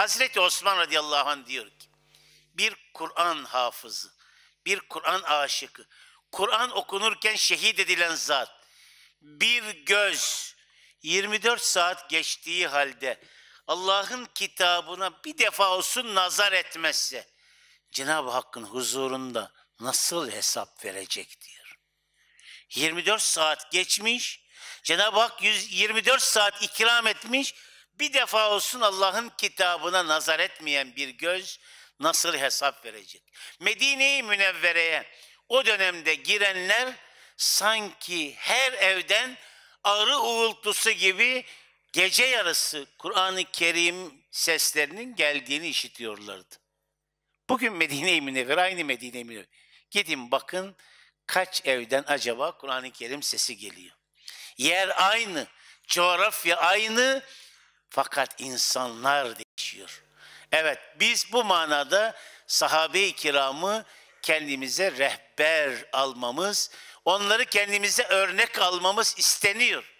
Hazreti Osman radıyallahu anh diyor ki, bir Kur'an hafızı, bir Kur'an aşıkı, Kur'an okunurken şehit edilen zat, bir göz 24 saat geçtiği halde Allah'ın kitabına bir defa olsun nazar etmezse Cenab-ı Hakk'ın huzurunda nasıl hesap verecek diyor. 24 saat geçmiş, Cenab-ı Hak 124 saat ikram etmiş, bir defa olsun Allah'ın kitabına nazar etmeyen bir göz nasıl hesap verecek? Medine-i Münevvere'ye o dönemde girenler sanki her evden arı uğultusu gibi gece yarısı Kur'an-ı Kerim seslerinin geldiğini işitiyorlardı. Bugün Medine-i Münevvere aynı Medine-i Münevvere. Gidin bakın kaç evden acaba Kur'an-ı Kerim sesi geliyor. Yer aynı, coğrafya aynı, fakat insanlar değişiyor. Evet biz bu manada sahabe-i kiramı kendimize rehber almamız, onları kendimize örnek almamız isteniyor.